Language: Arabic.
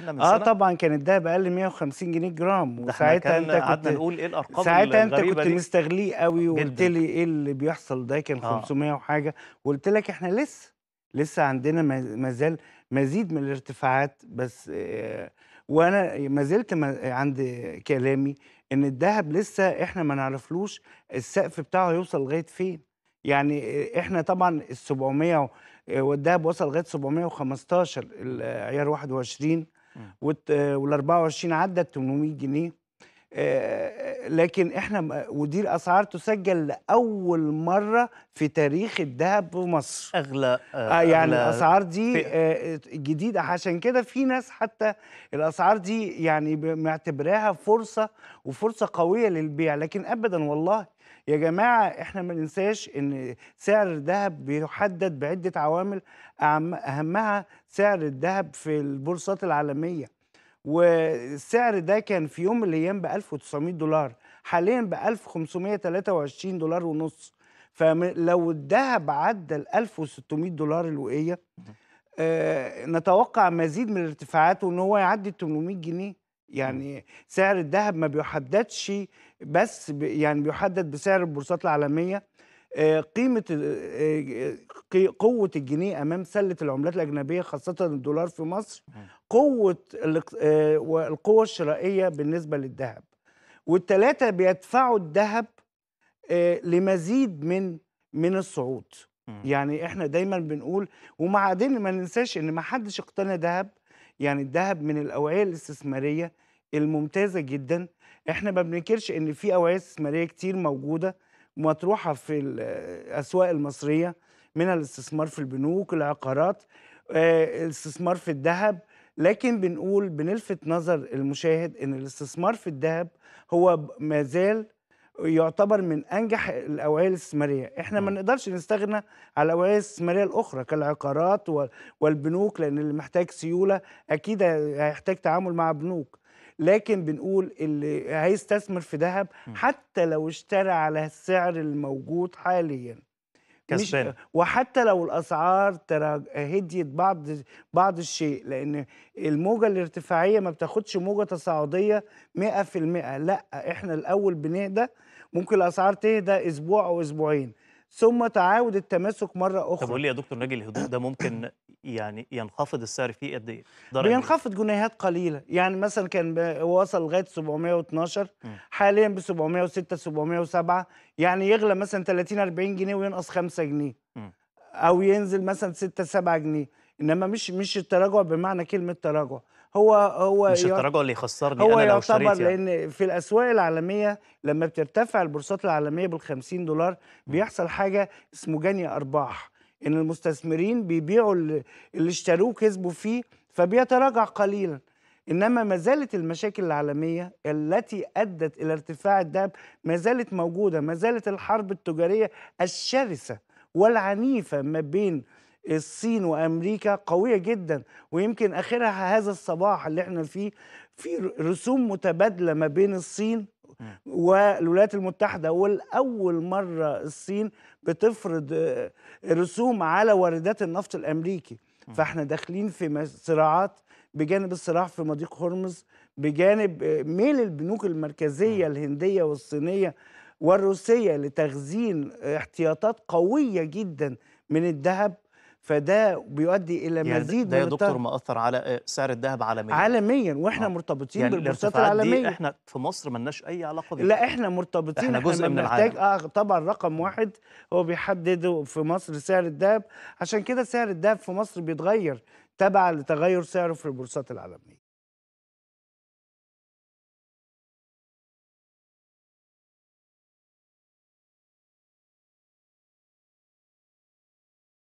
من اه طبعا كان الدهب اقل 150 جنيه جرام وساعتها انت كنت نقول ايه الارقام ساعتها انت كنت مستغليه قوي وقلت لي ايه اللي بيحصل ده كان آه. 500 وحاجه وقلت لك احنا لسه لسه عندنا مازال مزيد من الارتفاعات بس آه وانا ما زلت عند كلامي ان الذهب لسه احنا ما نعرفلوش السقف بتاعه هيوصل لغايه فين يعني آه، احنا طبعا ال 700 آه، والذهب وصل لغايه 715 العيار 21 وال 24 عدت 800 جنيه آه، آه، لكن احنا ودي الاسعار تسجل لاول مره في تاريخ الذهب في مصر اغلى آه, آه، يعني أغلى الاسعار دي آه جديده عشان كده في ناس حتى الاسعار دي يعني معتبراها فرصه وفرصه قويه للبيع لكن ابدا والله يا جماعه احنا ما ننساش ان سعر الذهب بيحدد بعده عوامل اهمها سعر الذهب في البورصات العالميه والسعر ده كان في يوم من الايام ب 1900 دولار حاليا ب 1523 دولار ونص فلو الذهب عدى ال 1600 دولار الوقيه آه نتوقع مزيد من الارتفاعات وان هو يعدي 800 جنيه يعني سعر الذهب ما بيحددش بس يعني بيحدد بسعر البورصات العالميه آه، قيمه آه، قوه الجنيه امام سله العملات الاجنبيه خاصه الدولار في مصر قوه آه، والقوه الشرائيه بالنسبه للذهب والثلاثه بيدفعوا الذهب آه، لمزيد من من الصعود يعني احنا دايما بنقول وبعدين ما ننساش ان ما حدش اقتنى ذهب يعني الذهب من الاوعيه الاستثماريه الممتازه جدا احنا ما بننكرش ان في اوعيه استثماريه كتير موجوده مطروحه في الاسواق آه، المصريه من الاستثمار في البنوك العقارات آه، الاستثمار في الذهب لكن بنقول بنلفت نظر المشاهد ان الاستثمار في الذهب هو ما زال يعتبر من انجح الاوعيه الاستثماريه احنا ما نقدرش نستغنى على الاوعيه الاستثماريه الاخرى كالعقارات والبنوك لان اللي محتاج سيوله اكيد هيحتاج تعامل مع بنوك لكن بنقول اللي هيستثمر في ذهب حتى لو اشترى على السعر الموجود حاليا كسبان وحتى لو الاسعار تراج... هديت بعض بعض الشيء لان الموجه الارتفاعيه ما بتاخدش موجه تصاعديه 100% لا احنا الاول بنهدى ممكن الاسعار تهدى اسبوع او اسبوعين ثم تعاود التماسك مره اخرى طب قول لي يا دكتور ناجي الهدوء ده ممكن يعني ينخفض السعر فيه قد ايه؟ بينخفض جنيهات قليله يعني مثلا كان وصل لغايه 712 حاليا ب 706 707 يعني يغلى مثلا 30 40 جنيه وينقص 5 جنيه م. او ينزل مثلا 6 7 جنيه انما مش مش التراجع بمعنى كلمه تراجع هو هو مش التراجع اللي يخسرني هو انا لو يعتبر يعني. لان في الاسواق العالميه لما بترتفع البورصات العالميه بال 50 دولار بيحصل حاجه اسمه جني ارباح ان المستثمرين بيبيعوا اللي اشتروه كسبوا فيه فبيتراجع قليلا انما ما زالت المشاكل العالميه التي ادت الى ارتفاع الذهب ما زالت موجوده ما زالت الحرب التجاريه الشرسه والعنيفه ما بين الصين وامريكا قويه جدا ويمكن اخرها هذا الصباح اللي احنا فيه في رسوم متبادله ما بين الصين والولايات المتحده ولاول مره الصين بتفرض آه، رسوم على واردات النفط الامريكي فاحنا داخلين في صراعات بجانب الصراع في مضيق هرمز بجانب آه، ميل البنوك المركزيه الهنديه والصينيه والروسيه لتخزين احتياطات قويه جدا من الذهب فده بيؤدي الى مزيد يعني مزيد ده يا دكتور ما اثر على آه، سعر الذهب عالميا عالميا واحنا آه. مرتبطين يعني بالبورصات العالميه احنا في مصر لناش اي علاقه بيها لا احنا مرتبطين احنا, احنا جزء من العالم اه طبعا رقم واحد هو بيحدد في مصر سعر الذهب عشان كده سعر الذهب في مصر بيتغير تبع لتغير سعره في البورصات العالميه